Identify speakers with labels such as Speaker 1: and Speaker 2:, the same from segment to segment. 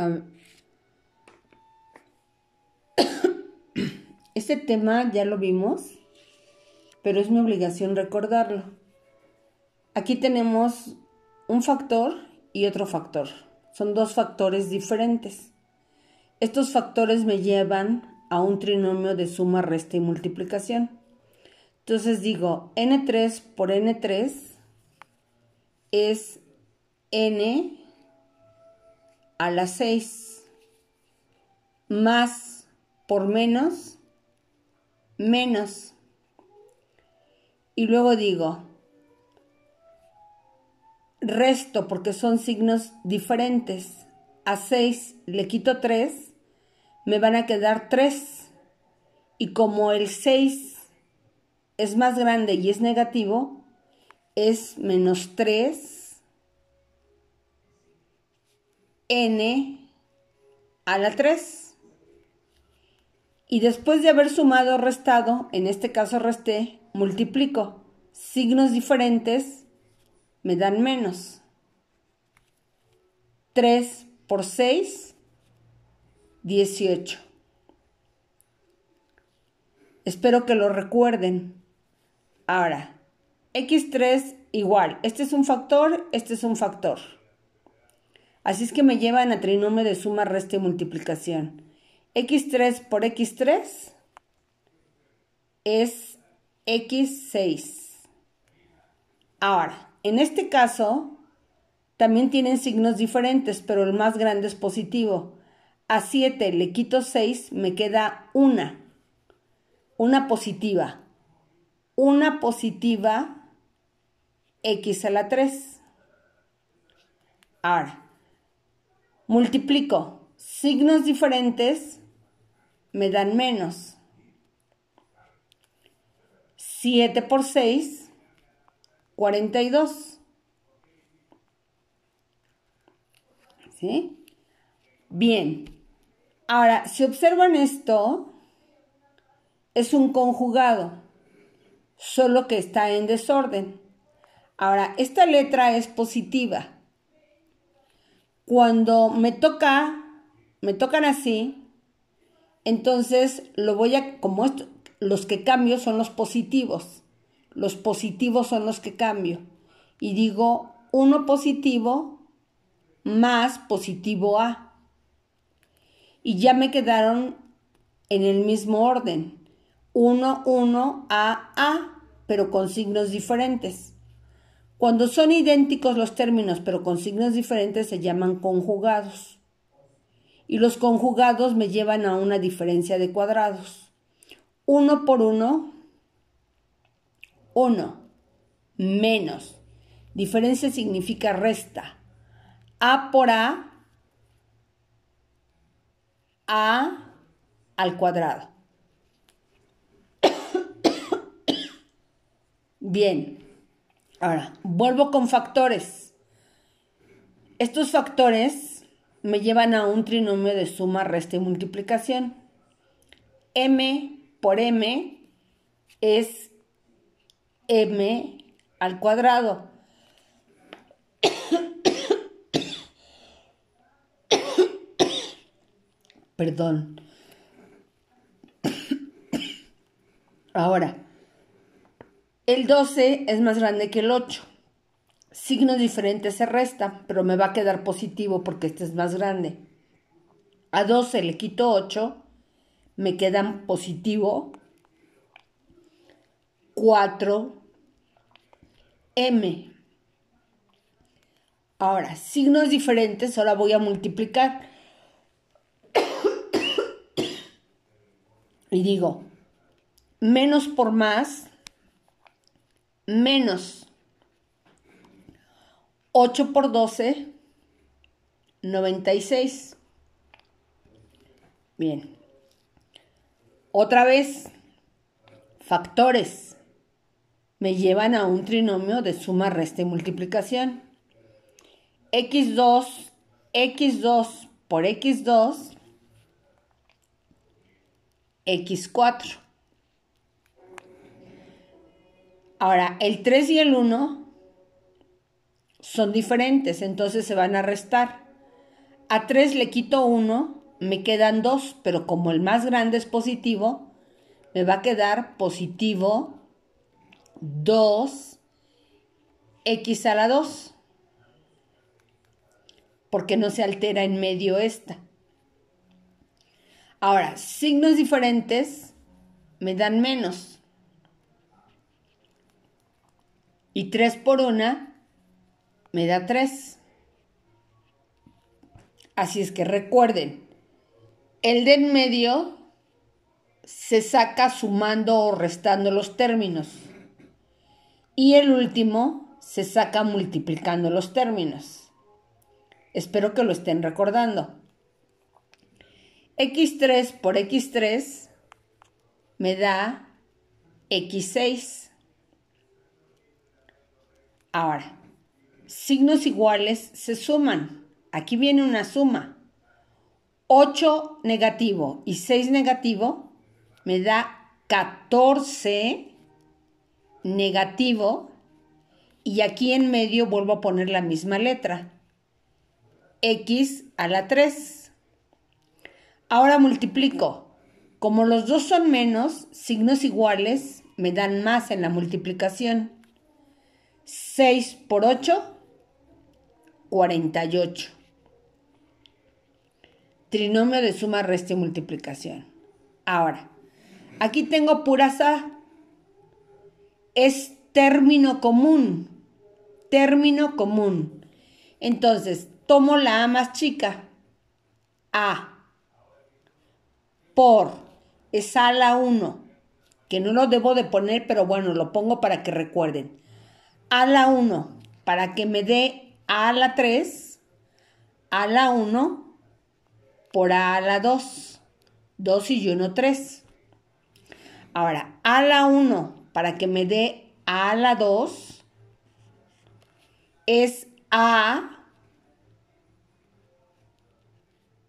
Speaker 1: este tema ya lo vimos, pero es mi obligación recordarlo. Aquí tenemos un factor y otro factor. Son dos factores diferentes. Estos factores me llevan a un trinomio de suma, resta y multiplicación. Entonces digo, n3 por n3 es n a las 6. Más por menos, menos. Y luego digo, resto porque son signos diferentes. A 6 le quito 3, me van a quedar 3. Y como el 6 es más grande y es negativo, es menos 3 n a la 3. Y después de haber sumado o restado, en este caso resté, multiplico. Signos diferentes me dan menos. 3 por 6, 18. Espero que lo recuerden. Ahora, x3 igual. Este es un factor, este es un factor. Así es que me llevan a trinomio de suma, resta y multiplicación. X3 por X3 es X6. Ahora, en este caso, también tienen signos diferentes, pero el más grande es positivo. A 7 le quito 6, me queda una. Una positiva. Una positiva X a la 3. Ahora, Multiplico signos diferentes, me dan menos. 7 por 6, 42. ¿Sí? Bien. Ahora, si observan esto, es un conjugado, solo que está en desorden. Ahora, esta letra es positiva cuando me toca, me tocan así, entonces lo voy a, como esto, los que cambio son los positivos, los positivos son los que cambio. Y digo uno positivo más positivo A. Y ya me quedaron en el mismo orden. 1, 1, A, A, pero con signos diferentes. Cuando son idénticos los términos pero con signos diferentes se llaman conjugados. Y los conjugados me llevan a una diferencia de cuadrados. Uno por uno, uno, menos. Diferencia significa resta. A por A, A al cuadrado. Bien. Ahora, vuelvo con factores. Estos factores me llevan a un trinomio de suma, resta y multiplicación. M por M es M al cuadrado. Perdón. Ahora, el 12 es más grande que el 8. Signos diferentes se resta, pero me va a quedar positivo porque este es más grande. A 12 le quito 8, me quedan positivo 4 m. Ahora, signos diferentes, ahora voy a multiplicar. y digo, menos por más menos 8 por 12, 96. Bien. Otra vez, factores me llevan a un trinomio de suma, resta y multiplicación. x2, x2 por x2, x4. Ahora, el 3 y el 1 son diferentes, entonces se van a restar. A 3 le quito 1, me quedan 2, pero como el más grande es positivo, me va a quedar positivo 2x a la 2, porque no se altera en medio esta. Ahora, signos diferentes me dan menos. Y 3 por 1 me da 3. Así es que recuerden, el de en medio se saca sumando o restando los términos. Y el último se saca multiplicando los términos. Espero que lo estén recordando. X3 por X3 me da X6. Ahora, signos iguales se suman. Aquí viene una suma. 8 negativo y 6 negativo me da 14 negativo y aquí en medio vuelvo a poner la misma letra. X a la 3. Ahora multiplico. Como los dos son menos, signos iguales me dan más en la multiplicación. 6 por 8, 48. Trinomio de suma, resta y multiplicación. Ahora, aquí tengo pura A. Es término común. Término común. Entonces, tomo la A más chica. A. Por. Es A la 1. Que no lo debo de poner, pero bueno, lo pongo para que recuerden la 1 para que me dé A la 3, A la 1 por A la 2, 2 y 1, 3. Ahora, A la 1 para que me dé A la 2 es A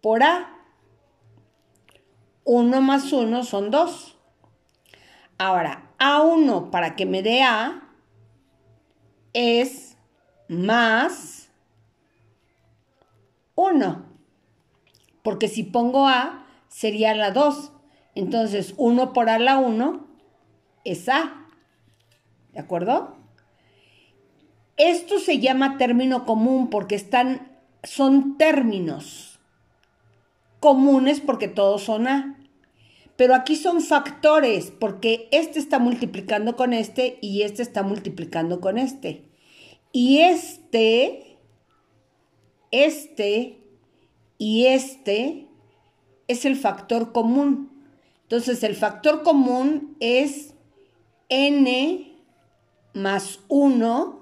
Speaker 1: por A. 1 más 1 son 2. Ahora, A1 para que me dé A es más 1. Porque si pongo A, sería la 2. Entonces, 1 por A la 1 es A. ¿De acuerdo? Esto se llama término común porque están, son términos comunes porque todos son A. Pero aquí son factores, porque este está multiplicando con este y este está multiplicando con este. Y este, este y este es el factor común. Entonces el factor común es n más 1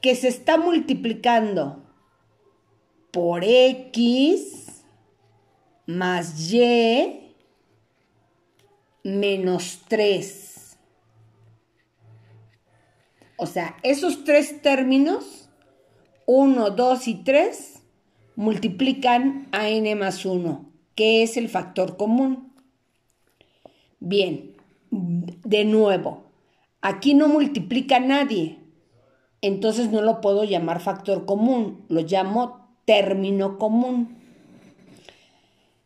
Speaker 1: que se está multiplicando por x más y menos 3. O sea, esos tres términos, 1, 2 y 3, multiplican a n más 1, que es el factor común. Bien, de nuevo, aquí no multiplica nadie, entonces no lo puedo llamar factor común, lo llamo término común.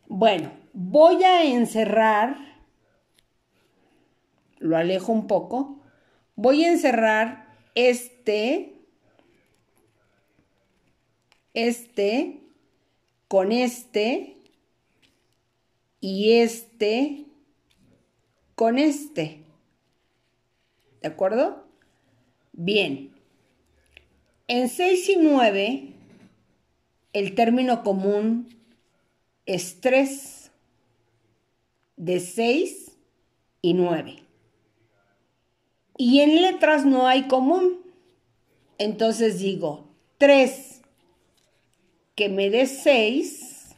Speaker 1: Bueno, voy a encerrar lo alejo un poco, voy a encerrar este, este, con este y este con este. ¿De acuerdo? Bien. En 6 y 9, el término común es 3 de 6 y 9. Y en letras no hay común. Entonces digo, 3 que me dé 6,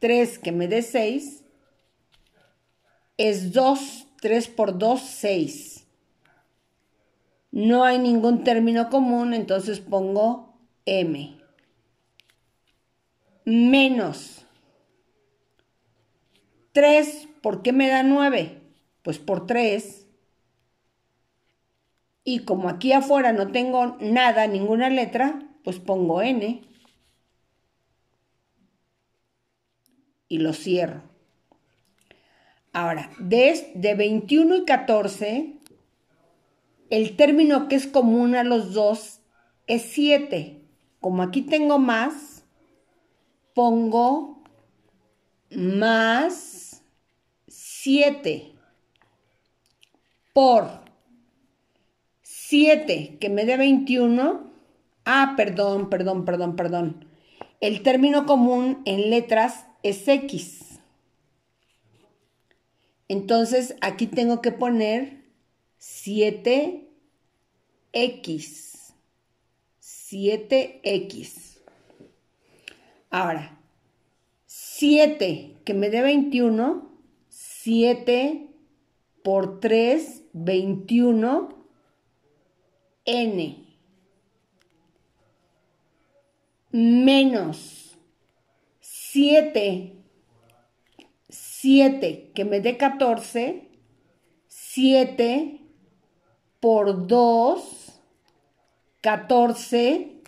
Speaker 1: 3 que me dé 6, es 2, 3 por 2, 6. No hay ningún término común, entonces pongo M. Menos 3, ¿por qué me da 9? Pues por 3. Y como aquí afuera no tengo nada, ninguna letra, pues pongo N. Y lo cierro. Ahora, de, de 21 y 14, el término que es común a los dos es 7. Como aquí tengo más, pongo más 7 por 7 que me dé 21. Ah, perdón, perdón, perdón, perdón. El término común en letras es X. Entonces aquí tengo que poner 7X. 7X. Ahora, 7 que me dé 21, 7 por 3, 21 n menos 7, 7 que me dé 14, 7 por 2, 14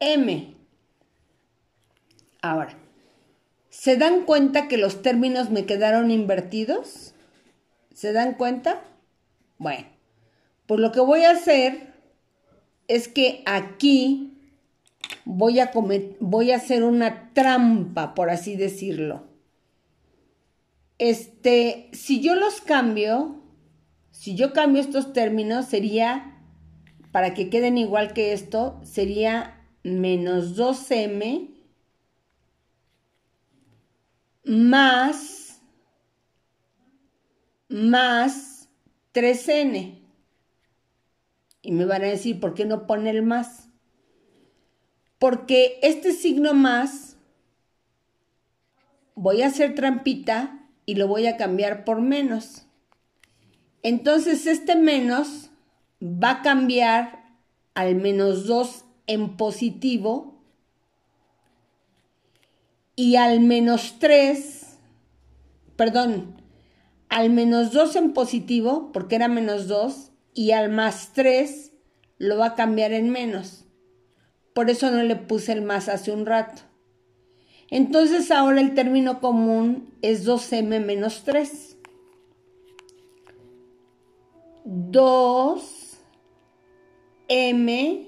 Speaker 1: m. Ahora, ¿se dan cuenta que los términos me quedaron invertidos? ¿Se dan cuenta? Bueno. Pues lo que voy a hacer es que aquí voy a, voy a hacer una trampa, por así decirlo. Este, si yo los cambio, si yo cambio estos términos, sería, para que queden igual que esto, sería menos 2m más, más 3n. Y me van a decir, ¿por qué no pone el más? Porque este signo más voy a hacer trampita y lo voy a cambiar por menos. Entonces este menos va a cambiar al menos 2 en positivo y al menos 3, perdón, al menos 2 en positivo, porque era menos 2, y al más 3 lo va a cambiar en menos. Por eso no le puse el más hace un rato. Entonces ahora el término común es 2m menos 3. 2m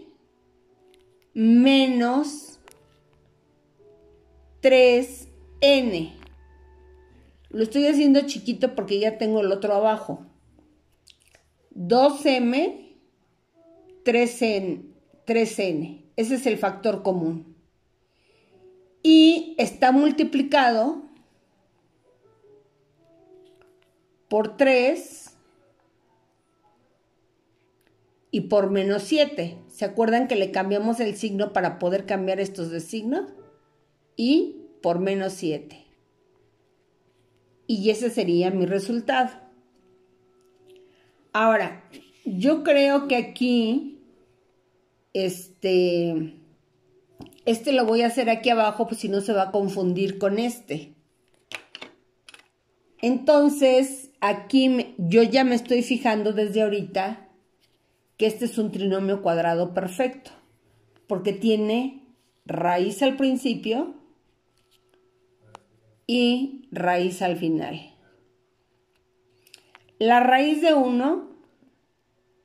Speaker 1: menos 3n. Lo estoy haciendo chiquito porque ya tengo el otro abajo. 2M, 3N, 3N. Ese es el factor común. Y está multiplicado por 3 y por menos 7. ¿Se acuerdan que le cambiamos el signo para poder cambiar estos de signo? Y por menos 7. Y ese sería mi resultado. Ahora, yo creo que aquí, este, este lo voy a hacer aquí abajo, pues si no se va a confundir con este. Entonces, aquí yo ya me estoy fijando desde ahorita que este es un trinomio cuadrado perfecto, porque tiene raíz al principio y raíz al final. La raíz de 1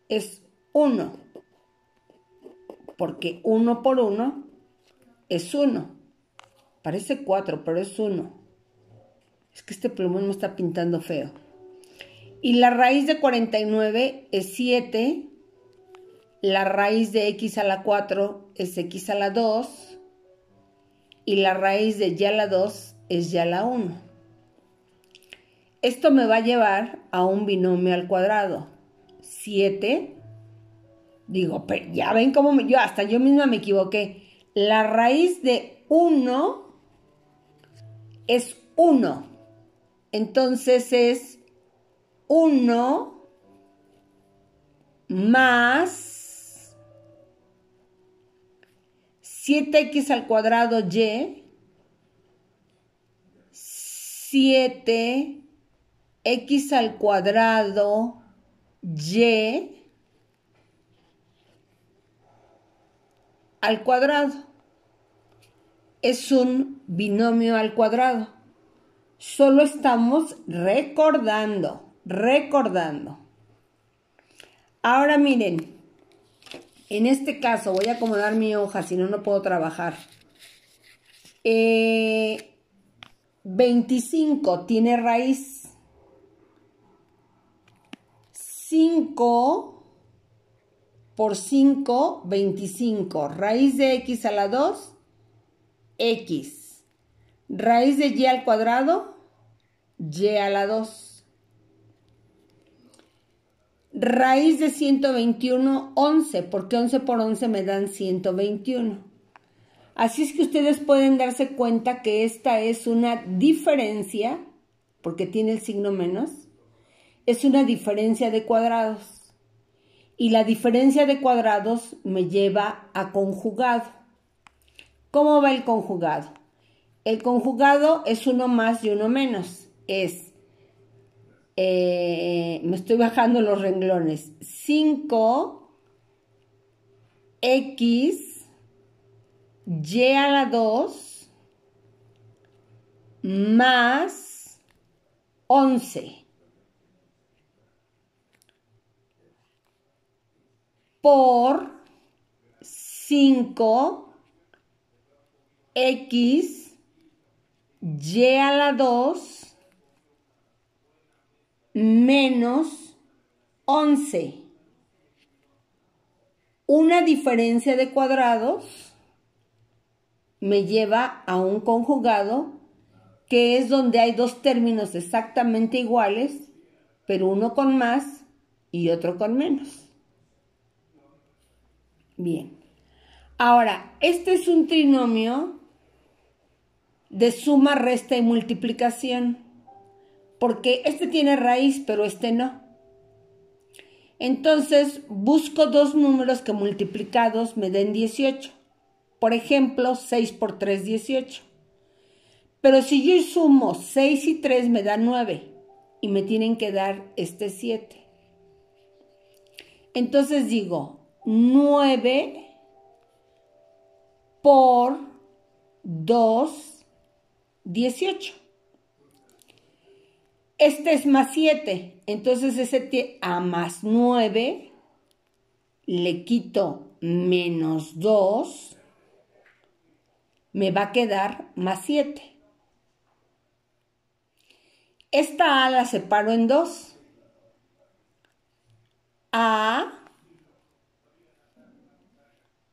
Speaker 1: es 1, porque 1 por 1 es 1. Parece 4, pero es 1. Es que este plumón me está pintando feo. Y la raíz de 49 es 7. La raíz de x a la 4 es x a la 2. Y la raíz de y a la 2 es y a la 1. Esto me va a llevar a un binomio al cuadrado. 7, digo, pero ya ven cómo me, yo hasta yo misma me equivoqué. La raíz de 1 es 1. Entonces es 1 más 7x al cuadrado y 7 x al cuadrado y al cuadrado. Es un binomio al cuadrado. Solo estamos recordando, recordando. Ahora miren, en este caso voy a acomodar mi hoja, si no, no puedo trabajar. 25 eh, tiene raíz 5 por 5, 25. Raíz de x a la 2, x. Raíz de y al cuadrado, y a la 2. Raíz de 121, 11, porque 11 por 11 me dan 121. Así es que ustedes pueden darse cuenta que esta es una diferencia, porque tiene el signo menos, es una diferencia de cuadrados. Y la diferencia de cuadrados me lleva a conjugado. ¿Cómo va el conjugado? El conjugado es uno más y uno menos. Es, eh, me estoy bajando los renglones, 5x y a la 2 más 11. por 5 x y a la 2 menos 11. Una diferencia de cuadrados me lleva a un conjugado que es donde hay dos términos exactamente iguales, pero uno con más y otro con menos. Bien. Ahora, este es un trinomio de suma, resta y multiplicación, porque este tiene raíz, pero este no. Entonces, busco dos números que multiplicados me den 18. Por ejemplo, 6 por 3, 18. Pero si yo sumo 6 y 3 me da 9 y me tienen que dar este 7. Entonces digo, 9 por 2, 18. Este es más 7, entonces ese a más 9 le quito menos 2, me va a quedar más 7. Esta A la separo en dos. A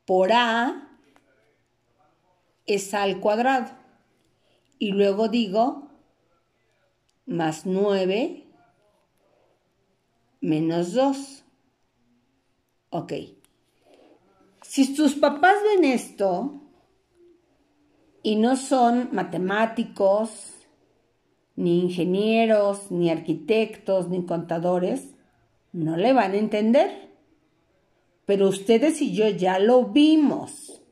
Speaker 1: por A es al cuadrado. Y luego digo más 9 menos 2. Ok. Si tus papás ven esto y no son matemáticos, ni ingenieros, ni arquitectos, ni contadores, no le van a entender. Pero ustedes y yo ya lo vimos.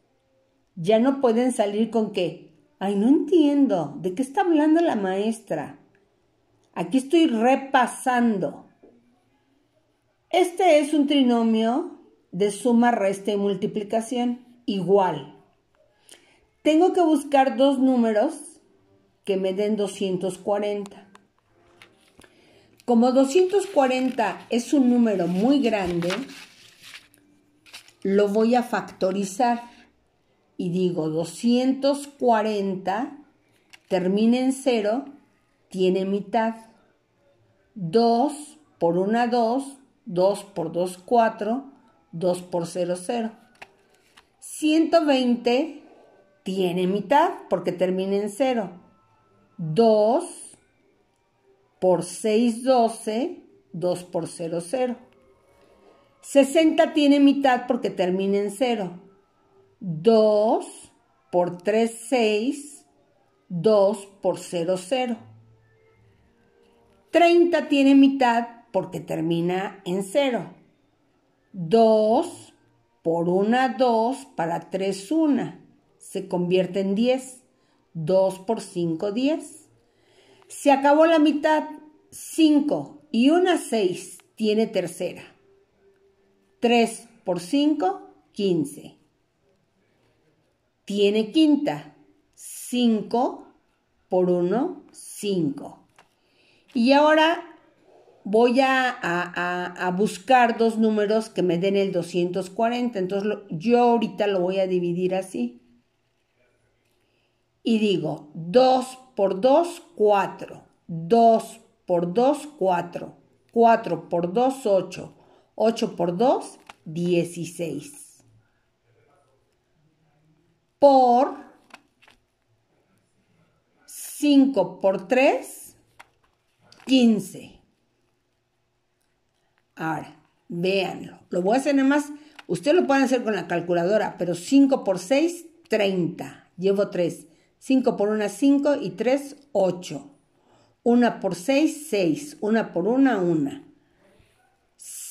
Speaker 1: Ya no pueden salir con que, ay, no entiendo, ¿de qué está hablando la maestra? Aquí estoy repasando. Este es un trinomio de suma, resta y multiplicación igual. Tengo que buscar dos números que me den 240. Como 240 es un número muy grande, lo voy a factorizar y digo 240 termina en 0, tiene mitad. 2 por 1, 2, 2 por 2, 4, 2 por 0, 0. 120 tiene mitad porque termina en 0. 2 por 6, 12, 2 por 0, 0. 60 tiene mitad porque termina en 0. 2 por 3, 6. 2 por 0, 0. 30 tiene mitad porque termina en 0. 2 por 1, 2 para 3, 1. Se convierte en 10. 2 por 5, 10. Se acabó la mitad, 5 y una 6 tiene tercera. 3 por 5, 15. Tiene quinta. 5 por 1, 5. Y ahora voy a, buscar dos números que me den el 240. Entonces yo ahorita lo voy a dividir así. Y digo 2 por 2, 4. 2 por 2, 4. 4 por 2, 8. 8 por 2, 16. Por 5 por 3, 15. Ahora, véanlo. Lo voy a hacer nada más. Ustedes lo pueden hacer con la calculadora, pero 5 por 6, 30. Llevo 3. 5 por 1, 5 y 3, 8. 1 por 6, 6. 1 por 1, 1.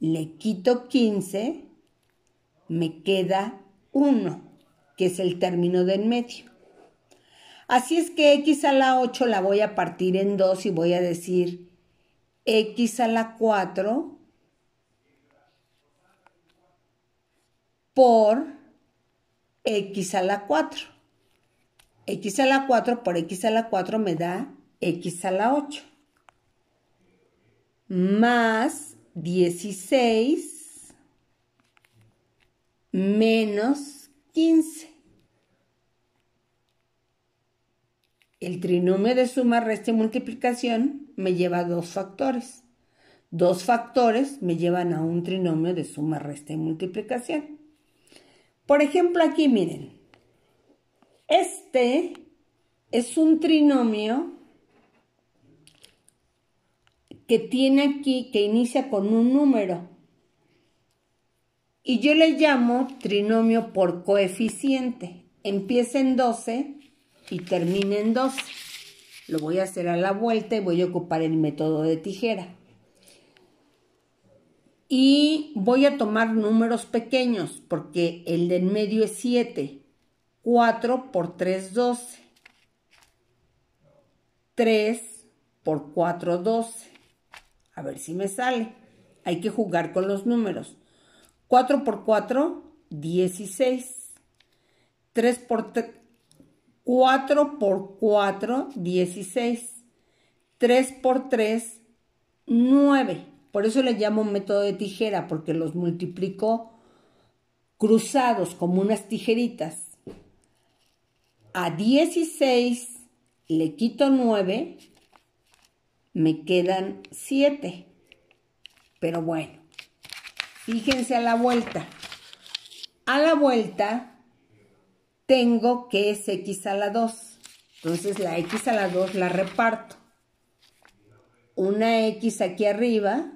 Speaker 1: le quito 15, me queda 1, que es el término del medio. Así es que x a la 8 la voy a partir en 2 y voy a decir x a la 4 por x a la 4. x a la 4 por x a la 4 me da x a la 8. Más 16 menos 15. El trinomio de suma, resta y multiplicación me lleva a dos factores. Dos factores me llevan a un trinomio de suma, resta y multiplicación. Por ejemplo, aquí miren, este es un trinomio que tiene aquí, que inicia con un número. Y yo le llamo trinomio por coeficiente. Empieza en 12 y termina en 12. Lo voy a hacer a la vuelta y voy a ocupar el método de tijera. Y voy a tomar números pequeños porque el de en medio es 7. 4 por 3, 12. 3 por 4, 12. A ver si me sale. Hay que jugar con los números. 4 por 4, 16. 3 por 3, 4 por 4, 16. 3 por 3, 9. Por eso le llamo método de tijera, porque los multiplico cruzados como unas tijeritas. A 16 le quito 9 me quedan 7, Pero bueno, fíjense a la vuelta. A la vuelta tengo que es x a la 2. Entonces la x a la 2 la reparto. Una x aquí arriba,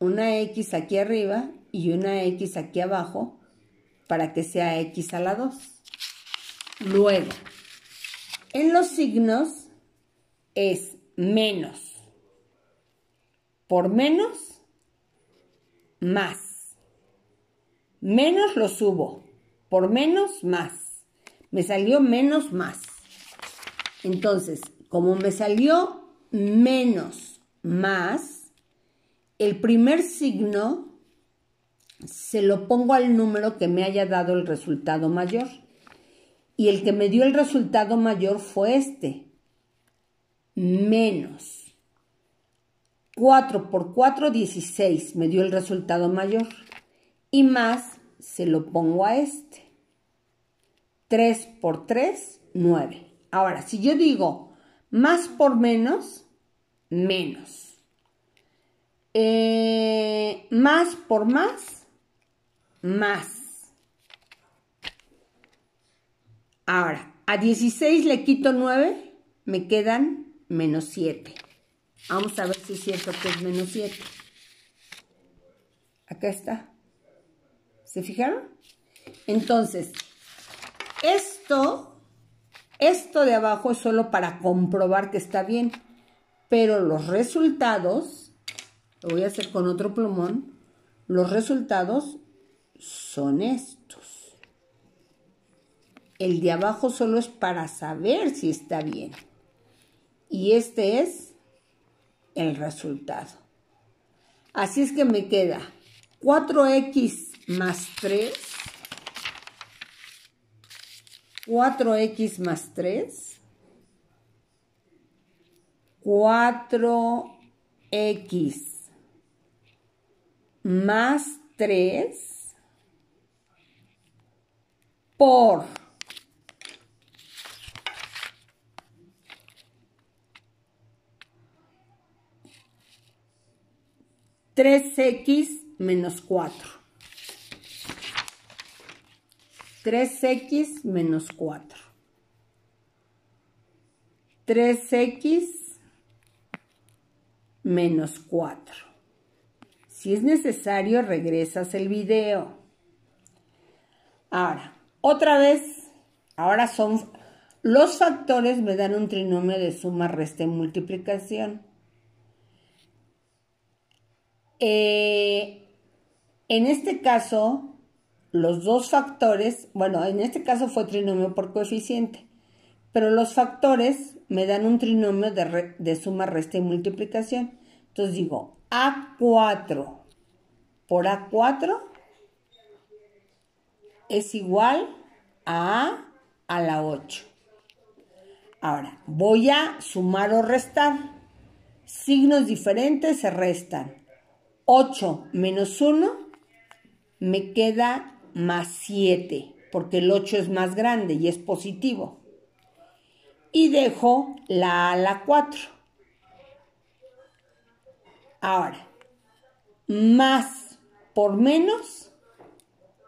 Speaker 1: una x aquí arriba y una x aquí abajo para que sea x a la 2. Luego, en los signos es menos por menos más. Menos lo subo, por menos más. Me salió menos más. Entonces, como me salió menos más, el primer signo se lo pongo al número que me haya dado el resultado mayor. Y el que me dio el resultado mayor fue este menos 4 por 4, 16, me dio el resultado mayor. Y más, se lo pongo a este. 3 por 3, 9. Ahora, si yo digo más por menos, menos. Eh, más por más, más. Ahora, a 16 le quito 9, me quedan menos 7. Vamos a ver si es cierto que es menos 7. Acá está. ¿Se fijaron? Entonces, esto, esto de abajo es solo para comprobar que está bien, pero los resultados, lo voy a hacer con otro plumón, los resultados son estos. El de abajo solo es para saber si está bien. Y este es el resultado. Así es que me queda 4x más 3. 4x más 3. 4x más 3 por 3x menos 4. 3x menos 4. 3x menos 4. Si es necesario, regresas el video. Ahora, otra vez, ahora son los factores me dan un trinomio de suma, resta y multiplicación. Eh, en este caso, los dos factores, bueno, en este caso fue trinomio por coeficiente, pero los factores me dan un trinomio de, de suma, resta y multiplicación. Entonces digo, A4 por A4 es igual a A a la 8. Ahora, voy a sumar o restar. Signos diferentes se restan. 8 menos 1 me queda más 7, porque el 8 es más grande y es positivo. Y dejo la A la 4. Ahora, más por menos,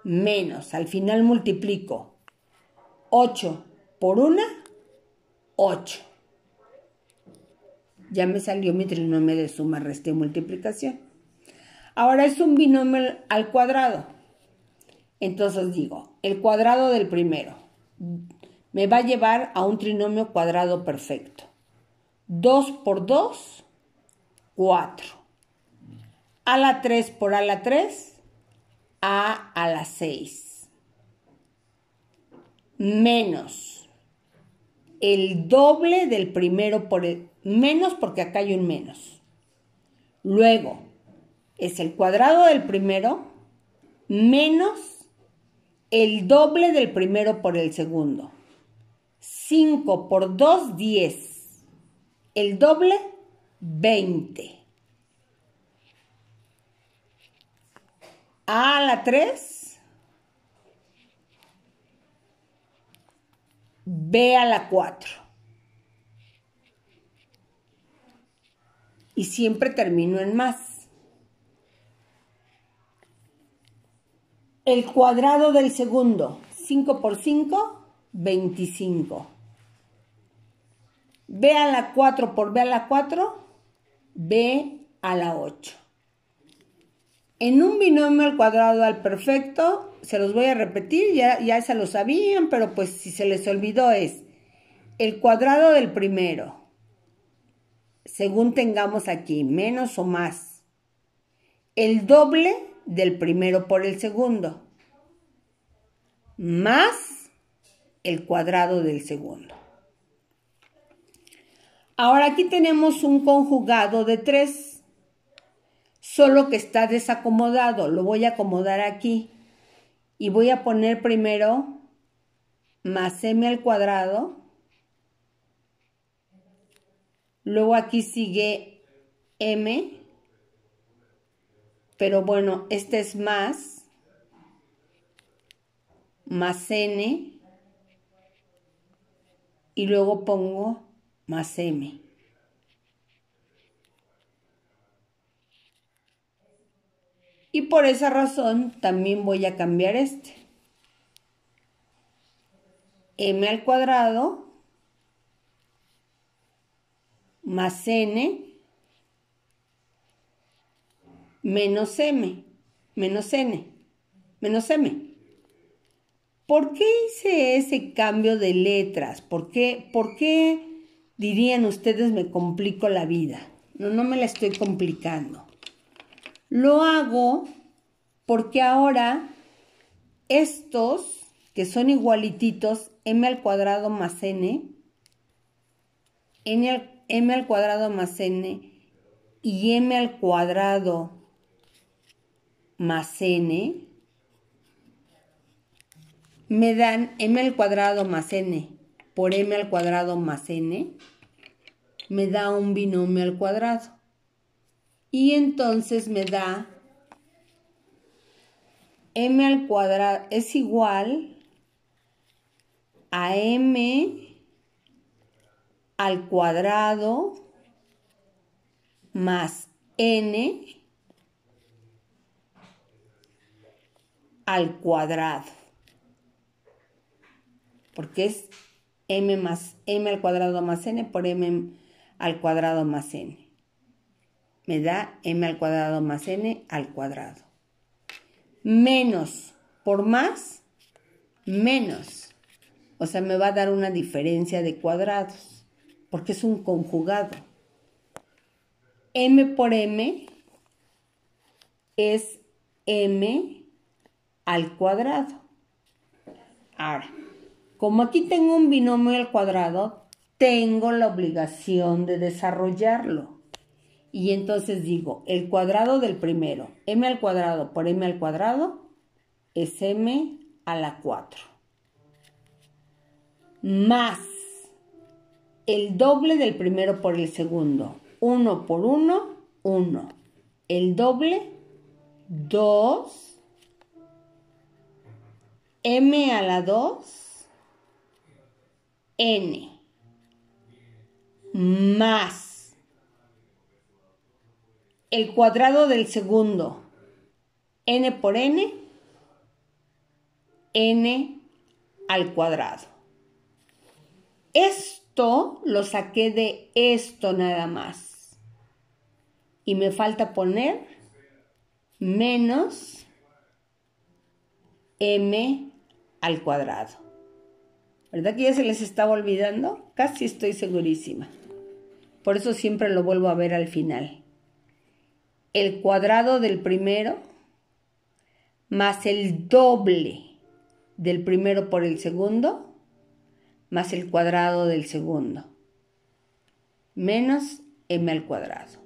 Speaker 1: menos. Al final multiplico 8 por 1, 8. Ya me salió mi trinomio de suma, resta y multiplicación. Ahora es un binomio al cuadrado. Entonces digo, el cuadrado del primero me va a llevar a un trinomio cuadrado perfecto. 2 por 2, 4. A la 3 por a la 3, a a la 6. Menos el doble del primero por el... Menos porque acá hay un menos. Luego, es el cuadrado del primero menos el doble del primero por el segundo. 5 por 2, 10. El doble, 20. A la 3. B a la 4. Y siempre termino en más. El cuadrado del segundo, 5 por 5, 25. B a la 4 por B a la 4, B a la 8. En un binomio al cuadrado al perfecto, se los voy a repetir, ya, ya se lo sabían, pero pues si se les olvidó es el cuadrado del primero, según tengamos aquí, menos o más. El doble del primero por el segundo, más el cuadrado del segundo. Ahora aquí tenemos un conjugado de 3, solo que está desacomodado. Lo voy a acomodar aquí y voy a poner primero más m al cuadrado. Luego aquí sigue m pero bueno, este es más, más n, y luego pongo más m. Y por esa razón también voy a cambiar este. m al cuadrado más n menos m, menos n, menos m. ¿Por qué hice ese cambio de letras? ¿Por qué, ¿Por qué dirían ustedes me complico la vida? No, no me la estoy complicando. Lo hago porque ahora estos que son igualititos m al cuadrado más n, m al cuadrado más n y m al cuadrado más n me dan m al cuadrado más n por m al cuadrado más n me da un binomio al cuadrado. Y entonces me da m al cuadrado es igual a m al cuadrado más n al cuadrado. Porque es m más m al cuadrado más n por m al cuadrado más n. Me da m al cuadrado más n al cuadrado. Menos por más, menos. O sea, me va a dar una diferencia de cuadrados, porque es un conjugado. m por m es m al cuadrado. Ahora, como aquí tengo un binomio al cuadrado, tengo la obligación de desarrollarlo. Y entonces digo, el cuadrado del primero, m al cuadrado por m al cuadrado, es m a la 4. Más el doble del primero por el segundo. 1 por 1, 1. El doble, 2 M a la 2, N, más el cuadrado del segundo, N por N, N al cuadrado. Esto lo saqué de esto nada más. Y me falta poner menos M al cuadrado. ¿Verdad que ya se les estaba olvidando? Casi estoy segurísima. Por eso siempre lo vuelvo a ver al final. El cuadrado del primero más el doble del primero por el segundo más el cuadrado del segundo menos m al cuadrado.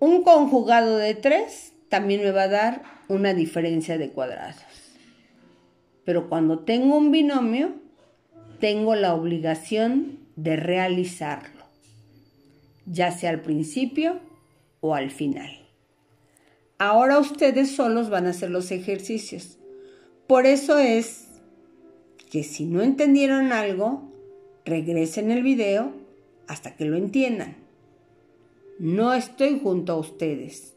Speaker 1: Un conjugado de tres también me va a dar una diferencia de cuadrados. Pero cuando tengo un binomio, tengo la obligación de realizarlo, ya sea al principio o al final. Ahora ustedes solos van a hacer los ejercicios. Por eso es que si no entendieron algo, regresen el video hasta que lo entiendan. No estoy junto a ustedes